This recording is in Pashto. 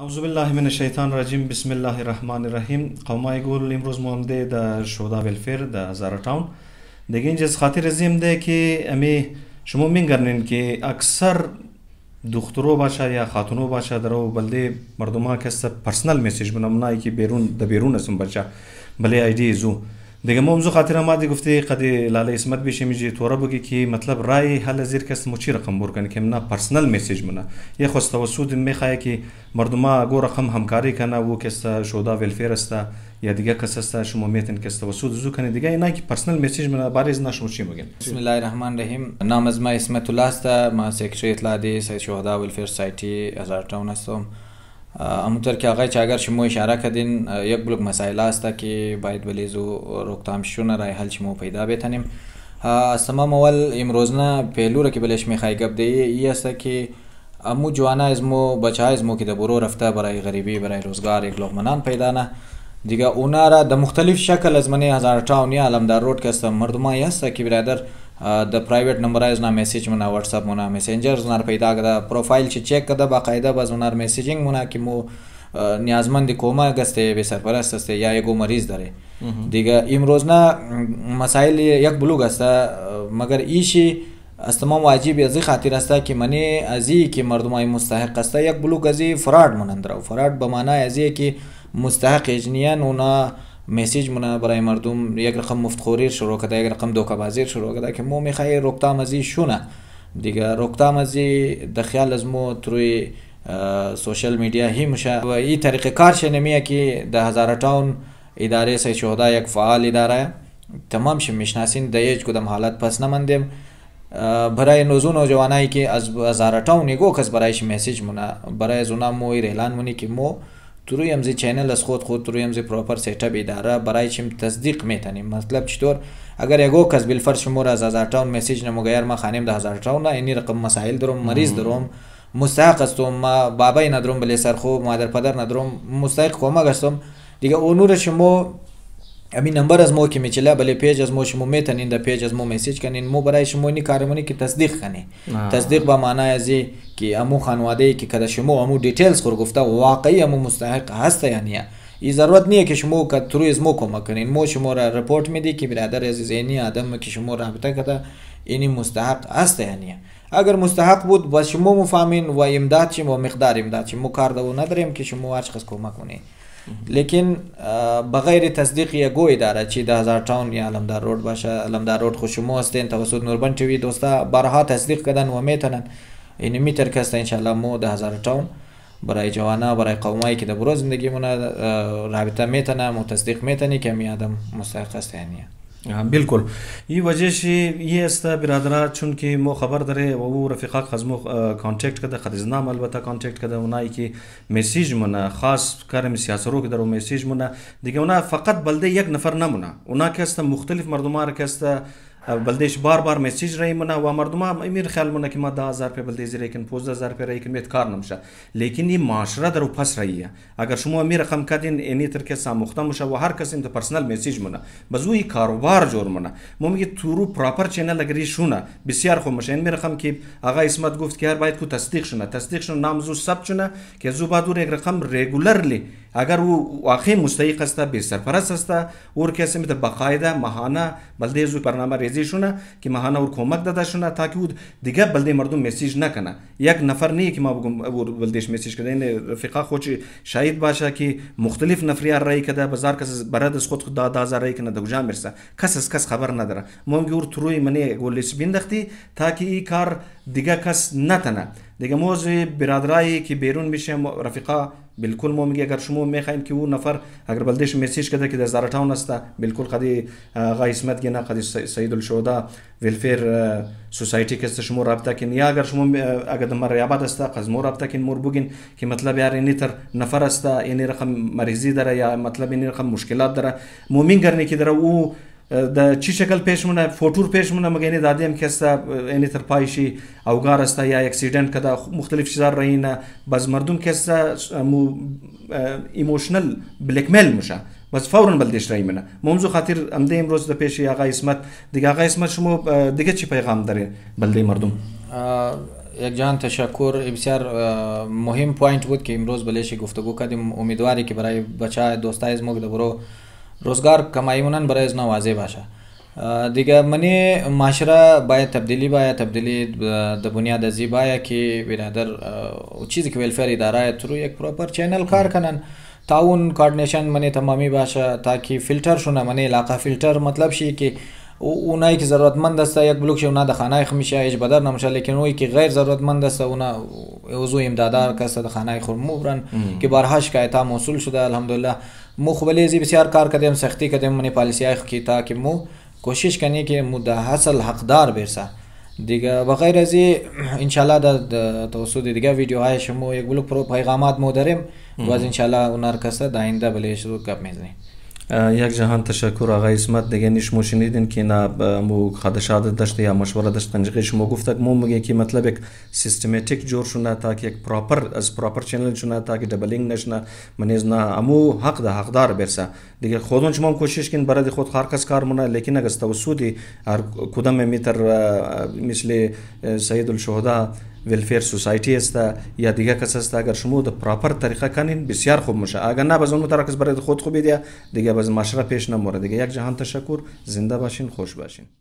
اعوذ بالله من الشیطان الرجیم بسم الله الرحمن الرحیم قومه ګول امروز مو هم د شودا ویلفیر د هزار ټاون دګین جز خاطر زم ده کې امي شمو منګرنن کې اکثر دخترو باشه یا خاتونو باشه درو بلدې مردما کې سب پرسنل میسج بنمنای کې بیرون د بیرون سم بچا بلې آی ډي زو دیگه موضوع خاطر ما دی گفته قد لاله اسمت بشه میجی تو بگی که مطلب رای حل زیر کس مچی رقم برکن که منا پرسنل میسیج منا یه خواست توسود میخواه که مردما گو رقم همکاری کنه و کس شودا ویلفیر است یا دیگه کس است شما میتن کس توسود زو کنه دیگه اینا که پرسنل میسیج منا بارز نشم چی مگن بسم الله الرحمن الرحیم نام از ما اسمت الله است ما سکرتری اطلاع دی سید شهدا ویلفیر سایتی هزار تاون هستم همونطور که آقای چاگر شما اشاره کردین یک بلوک مسائل است که باید بلیزو روکتام شونه رای حل شما پیدا بتنیم از تمام اول امروز نه پهلو را که بلش میخوای گپ دی ای است که امو جوانا از مو بچه از مو که د برو رفته برای غریبی برای روزگار یک لغمنان پیدا نه دیگه اونا را د مختلف شکل از منی هزار تاونی علم در روڈ کسته مردمای است که برادر د پرایویټ نمبر از نه میسج منا واتس اپ منا میسنجر زنار پیدا کړه پروفایل چې چک کړه باقاعده به زنار میسیجینګ منا کې مو نیازمند کومه غسته به سرپرست است یا یو مریض داره دیگه امروز نه مسائل یک بلوغ است مگر ایشی است ما واجب از خاطر است که منی ازی که مردمای مستحق است یک بلوغ ازی فراد منندرو فراد به معنای ازی که مستحق اجنیان اونا مسیج مونه برای مردم یک رقم مفتخوری شروع کرده یک رقم دوکه بازیر شروع کرده که مو میخوای رکتام ازی شونه دیگه رکتام ازی د خیال از مو تروی سوشل میډیا هی مشه و ای طریق کار شنمیه که د هزاره تاون اداره سید شهدا یک فعال اداره تمام شم میشناسین د هیچ کدام حالت پس نمندیم برای نوزون و جوانایی که از هزاره تاون نگو کس برایش مسیج مونه برای زونا مو ایرلان مونی که مو تروی هم چینل از خود خود تروی هم پراپر سیتاپ اداره برای چیم تصدیق میتنیم مطلب چطور اگر یگو کس بالفرض شما را از هزار تاون مسیج نموگیر ما خانیم ده هزار تاون این رقم مسائل درم مریض درم مستحق استم ما بابای ندرم بلی سرخو مادر پدر ندرم مستحق کمک استم دیگه اونور شما همین نمبر از ما که میچله بله پیج از ما شما میتونین در پیج از ما میسیج کنین مو برای شما اینی کارمونی که تصدیق کنه تصدیق به معنای از که امو خانواده که کده شما امو دیتیلز خور گفته واقعی امو مستحق هست یا نه ای ضرورت نیه که شما که تروی از ما کمک کنین ما شما را رپورت میدی که برادر عزیز اینی آدم که شما رابطه کده اینی مستحق هست یا نه اگر مستحق بود با شما مفهمین و امداد شیم و مقدار امداد شیم ما کار نداریم که شما هر چقدر کمک کنین لیکن بغیر تصدیق گوی داره چی در هزار تاون یا علمدار رود باشه علمدار رود خوشمو شما هستین توسط نوربن چوی دوستا برها تصدیق کردن و میتونن این میتر کسته انشالله مو در تاون برای جوانا برای قومایی که در برو زندگی مونه رابطه میتنه و تصدیق میتنی که میادم آدم است یعنی. بالکل ये वजह से ये इसता बिरादरा चूँकि मो खबर दरे वो रफ़ीक़ा खजमो कॉन्टेक्ट कदा खदजनाम अलबत् कॉन्टेक्ट कदा उनाई की मैसेज मना ख़ास कर में सियासरों के दर मैसेज मना देखिए उना फ़कत बल्दे एक नफर ना मुना उना के अस्ता मुख्तलिफ मरदमा के अस्ता بلدیش بار بار مسیج رایمونه و مردم هم امیر خیال مونه که ما 10000 روپیه بلدیز ریکن 15000 روپیه ریکن میت کار نمیشه لیکن این معاشره در پس رایه اگر شما می رقم کدین اینی ترکه ساموخته میشه و هر کسی تو پرسنل مسیج مونه بزوی کاروبار جور مونه ممی تورو پراپر چینل اگری شونه بسیار خوب میشه این می رقم که آقا اسمت گفت که هر باید کو تصدیق شونه تصدیق شونه نامزو ثبت شونه که زو بعد یک رقم ریگولرلی اگر او واقعا مستحق است به سرپرست است اور کسی مثل بقاعده ماهانه بلده زو برنامه ریزی شونه که ماهانه اور کمک داده شونه تاکه او دیگه بلده مردم مسیج نکنه یک نفر نیه که ما بگم اور بلدهش مسیج کرده این رفیقا خود شاید باشه که مختلف نفریار رای کده بازار کس برد خود خود دادا زرای کنه دگجا مرسه کس از کس خبر نداره مونږ اور تروی منی گولیس بیندختی تاکه ای کار دیگه کس نتنه دیگه موضوع برادرایی که بیرون میشه رفیقا بالکل ما میگه اگر شما میخواین که او نفر اگر بلدش مسیج کرده که در زرتاون است بالکل قدی آقا اسمت گنا قدی سید الشهدا ویلفیر سوسایتی که است شما رابطه کن یا اگر شما اگر در ریابت است قز مو رابطه کن مور بگین که مطلب یاری نیتر نفر است یعنی رقم مریضی داره یا مطلب یعنی رقم مشکلات داره مومین گرنه که داره او د چی شکل پېښمنه فوټور پېښمنه مګ یعنی د دې هم کسه یعنی تر پای شي او غارسته یا اکسیډنټ کده مختلف چیزار رینه بس مردم کسه مو ایموشنل بلیک میل مشه بس فورا بل دیش رای منه موضوع خاطر امده امروز د پیش آقا اسمت دیگه آقا اسمت شما دیگه چی پیغام داره بلده مردم یک جان تشکر بسیار مهم پوینت بود که امروز بلش گفتگو کردیم امیدواری که برای بچه دوستای از مگ برو روزگار کمایمونن برای از واضح باشه دیگه منی معاشره باید تبدیلی باید تبدیلی د بنیاد ازی باید که برادر او چیزی که ویلفیر اداره ترو یک پروپر چینل کار کنن تعاون کوارڈینیشن منی تمامی باشه تاکي فلټر شونه منی علاقه فلټر مطلب شي که اونایی که ضرورتمند است یک بلوک شونه د خانه خمیشه هیچ بدر نمیشه لیکن اوی که غیر ضرورتمند است اونا اوزو امدادار کس د خانه خور مو برن که بارها شکایت موصول شده الحمدلله मुखबले जी बसियार कारकदम सख्ती कदम मैंने पॉलिसी आय की था कि मुँह कोशिश करें कि मुदा हसल हकदार बेरसा دیگه بغیر از ان شاء الله د توسود دیگه ویدیوهای شما یک بلوک پیغامات مو داریم و از ان شاء الله اونار کسه داینده بلیش رو کپ میزنیم یک جهان تشکر آقای اسمت دیگه نیش مو شنیدین که نه مو خدشات داشت یا مشوره داشت تنجیقش مو گفتک مو میگه که مطلب یک سیستماتیک جور شونه تا که یک پراپر از پراپر چینل شونه تا که دبلینگ نشنه منیز نه امو حق ده حقدار برسه دیگه خودون شما کوشش کن برای خود هر کس کار مونه لیکن اگر توسودی هر کدام میتر مثل سید الشهدا ویلفیر سوسایټی است یا دیگه کس است اگر شما در پراپر طریقه کنین بسیار خوب میشه اگر نه بزن مترکز برای خود خوب دیگه دیگه باز معاشره پیش نموره دیگه یک جهان تشکر زنده باشین خوش باشین